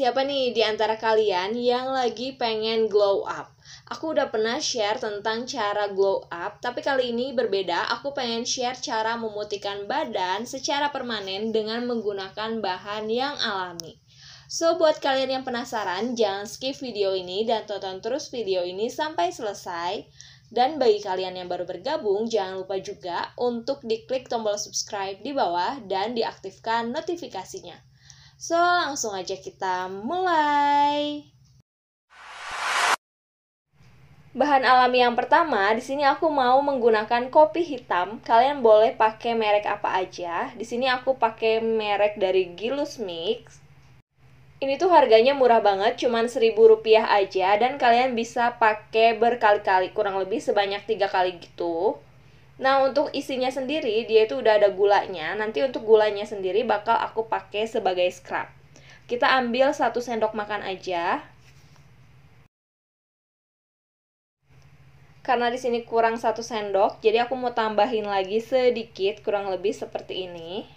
siapa nih di antara kalian yang lagi pengen glow up? Aku udah pernah share tentang cara glow up, tapi kali ini berbeda. Aku pengen share cara memutihkan badan secara permanen dengan menggunakan bahan yang alami. So, buat kalian yang penasaran, jangan skip video ini dan tonton terus video ini sampai selesai. Dan bagi kalian yang baru bergabung, jangan lupa juga untuk diklik tombol subscribe di bawah dan diaktifkan notifikasinya. So, langsung aja kita mulai. Bahan alami yang pertama, di sini aku mau menggunakan kopi hitam. Kalian boleh pakai merek apa aja. Di sini aku pakai merek dari Gilus Mix. Ini tuh harganya murah banget, cuman seribu rupiah aja dan kalian bisa pakai berkali-kali, kurang lebih sebanyak tiga kali gitu. Nah, untuk isinya sendiri dia itu udah ada gulanya. Nanti untuk gulanya sendiri bakal aku pakai sebagai scrub. Kita ambil satu sendok makan aja. Karena di sini kurang satu sendok, jadi aku mau tambahin lagi sedikit, kurang lebih seperti ini.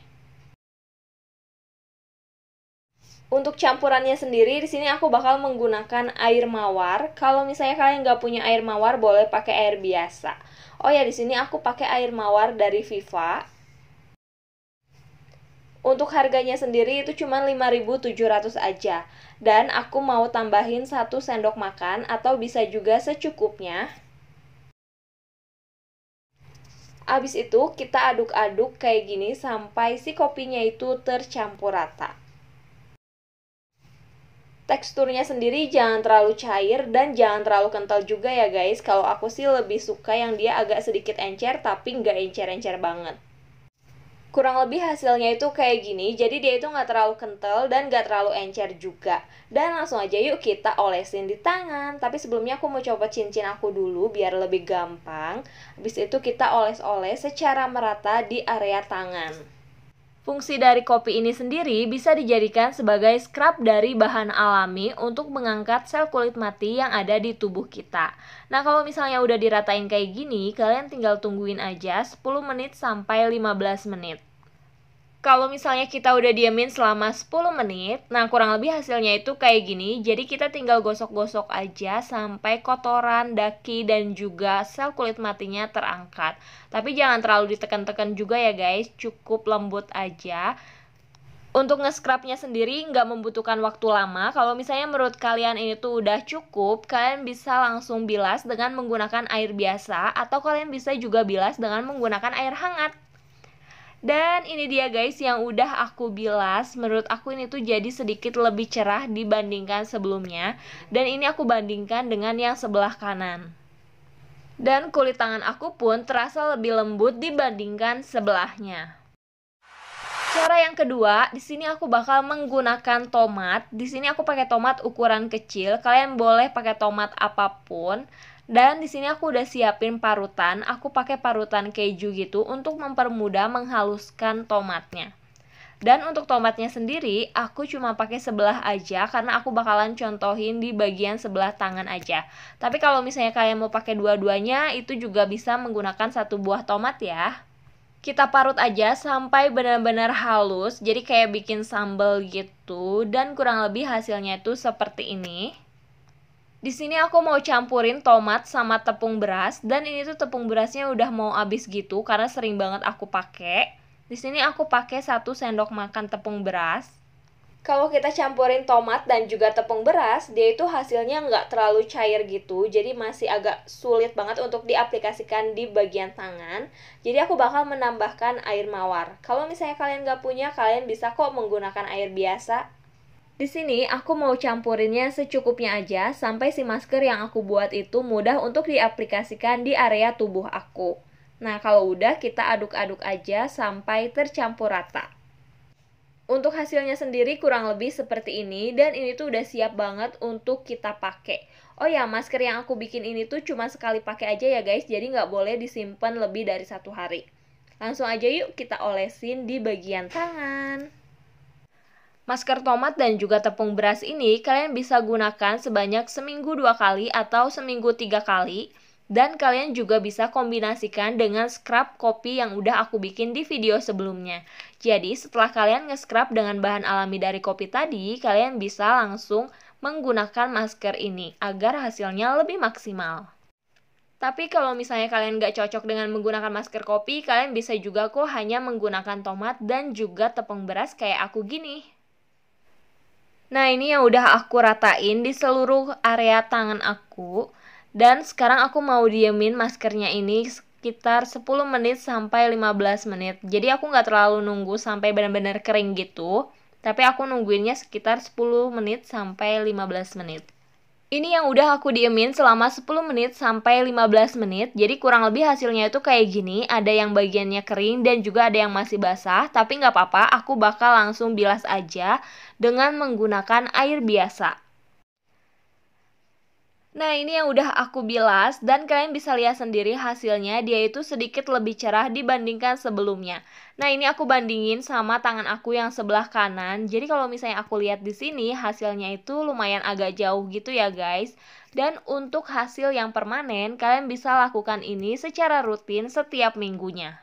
Untuk campurannya sendiri, di sini aku bakal menggunakan air mawar. Kalau misalnya kalian nggak punya air mawar, boleh pakai air biasa. Oh ya, di sini aku pakai air mawar dari Viva. Untuk harganya sendiri itu cuma 5.700 aja. Dan aku mau tambahin satu sendok makan atau bisa juga secukupnya. Abis itu kita aduk-aduk kayak gini sampai si kopinya itu tercampur rata teksturnya sendiri jangan terlalu cair dan jangan terlalu kental juga ya guys. Kalau aku sih lebih suka yang dia agak sedikit encer tapi nggak encer-encer banget. Kurang lebih hasilnya itu kayak gini, jadi dia itu nggak terlalu kental dan nggak terlalu encer juga. Dan langsung aja yuk kita olesin di tangan. Tapi sebelumnya aku mau coba cincin aku dulu biar lebih gampang. Habis itu kita oles-oles secara merata di area tangan. Fungsi dari kopi ini sendiri bisa dijadikan sebagai scrub dari bahan alami untuk mengangkat sel kulit mati yang ada di tubuh kita. Nah, kalau misalnya udah diratain kayak gini, kalian tinggal tungguin aja 10 menit sampai 15 menit kalau misalnya kita udah diamin selama 10 menit, nah kurang lebih hasilnya itu kayak gini. Jadi kita tinggal gosok-gosok aja sampai kotoran, daki, dan juga sel kulit matinya terangkat. Tapi jangan terlalu ditekan-tekan juga ya guys, cukup lembut aja. Untuk nge-scrubnya sendiri nggak membutuhkan waktu lama. Kalau misalnya menurut kalian ini tuh udah cukup, kalian bisa langsung bilas dengan menggunakan air biasa atau kalian bisa juga bilas dengan menggunakan air hangat. Dan ini dia guys yang udah aku bilas Menurut aku ini tuh jadi sedikit lebih cerah dibandingkan sebelumnya Dan ini aku bandingkan dengan yang sebelah kanan Dan kulit tangan aku pun terasa lebih lembut dibandingkan sebelahnya Cara yang kedua, di sini aku bakal menggunakan tomat. Di sini aku pakai tomat ukuran kecil. Kalian boleh pakai tomat apapun. Dan di sini aku udah siapin parutan, aku pakai parutan keju gitu untuk mempermudah menghaluskan tomatnya. Dan untuk tomatnya sendiri, aku cuma pakai sebelah aja karena aku bakalan contohin di bagian sebelah tangan aja. Tapi kalau misalnya kalian mau pakai dua-duanya, itu juga bisa menggunakan satu buah tomat ya. Kita parut aja sampai benar-benar halus, jadi kayak bikin sambal gitu. Dan kurang lebih hasilnya itu seperti ini. Di sini aku mau campurin tomat sama tepung beras dan ini tuh tepung berasnya udah mau habis gitu karena sering banget aku pakai. Di sini aku pakai satu sendok makan tepung beras. Kalau kita campurin tomat dan juga tepung beras, dia itu hasilnya nggak terlalu cair gitu, jadi masih agak sulit banget untuk diaplikasikan di bagian tangan. Jadi aku bakal menambahkan air mawar. Kalau misalnya kalian nggak punya, kalian bisa kok menggunakan air biasa. Di sini aku mau campurinnya secukupnya aja sampai si masker yang aku buat itu mudah untuk diaplikasikan di area tubuh aku. Nah, kalau udah kita aduk-aduk aja sampai tercampur rata. Untuk hasilnya sendiri kurang lebih seperti ini dan ini tuh udah siap banget untuk kita pakai. Oh ya, masker yang aku bikin ini tuh cuma sekali pakai aja ya guys, jadi nggak boleh disimpan lebih dari satu hari. Langsung aja yuk kita olesin di bagian tangan. Masker tomat dan juga tepung beras ini kalian bisa gunakan sebanyak seminggu dua kali atau seminggu tiga kali dan kalian juga bisa kombinasikan dengan scrub kopi yang udah aku bikin di video sebelumnya. Jadi setelah kalian nge-scrub dengan bahan alami dari kopi tadi, kalian bisa langsung menggunakan masker ini agar hasilnya lebih maksimal. Tapi kalau misalnya kalian gak cocok dengan menggunakan masker kopi, kalian bisa juga kok hanya menggunakan tomat dan juga tepung beras kayak aku gini. Nah ini yang udah aku ratain di seluruh area tangan aku Dan sekarang aku mau diemin maskernya ini sekitar 10 menit sampai 15 menit Jadi aku gak terlalu nunggu sampai benar-benar kering gitu Tapi aku nungguinnya sekitar 10 menit sampai 15 menit ini yang udah aku diemin selama 10 menit sampai 15 menit. Jadi kurang lebih hasilnya itu kayak gini. Ada yang bagiannya kering dan juga ada yang masih basah. Tapi nggak apa-apa, aku bakal langsung bilas aja dengan menggunakan air biasa. Nah ini yang udah aku bilas dan kalian bisa lihat sendiri hasilnya dia itu sedikit lebih cerah dibandingkan sebelumnya. Nah ini aku bandingin sama tangan aku yang sebelah kanan. Jadi kalau misalnya aku lihat di sini hasilnya itu lumayan agak jauh gitu ya guys. Dan untuk hasil yang permanen kalian bisa lakukan ini secara rutin setiap minggunya.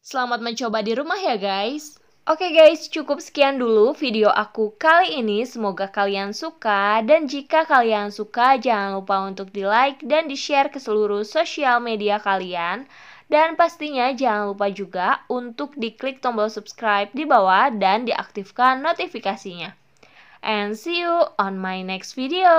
Selamat mencoba di rumah ya guys. Oke guys, cukup sekian dulu video aku kali ini. Semoga kalian suka dan jika kalian suka jangan lupa untuk di-like dan di-share ke seluruh sosial media kalian. Dan pastinya jangan lupa juga untuk diklik tombol subscribe di bawah dan diaktifkan notifikasinya. And see you on my next video.